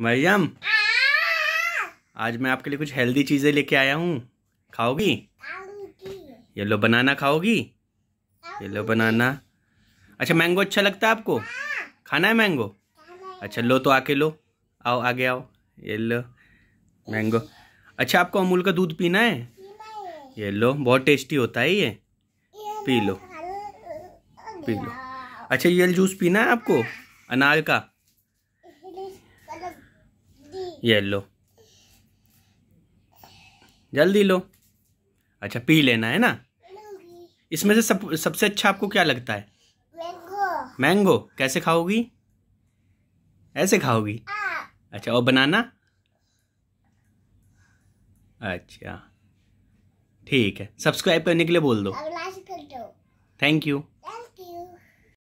मरियम आज मैं आपके लिए कुछ हेल्दी चीज़ें लेके आया हूँ खाओगी येलो बनाना खाओगी येलो बनाना अच्छा मैंगो अच्छा लगता है आपको हाँ। खाना है मैंगो अच्छा लो तो आके लो आओ आगे आओ ये लो मैंगो अच्छा आपको अमूल का दूध पीना है ये लो बहुत टेस्टी होता है ये पी लो पी लो अच्छा ये जूस पीना है आपको हाँ। अनार का ये लो जल्दी लो अच्छा पी लेना है ना इसमें से सब सबसे अच्छा आपको क्या लगता है मैंगो मैंगो कैसे खाओगी ऐसे खाओगी हाँ। अच्छा और बनाना अच्छा ठीक है सब्सक्राइब करने के लिए बोल दो थैंक यू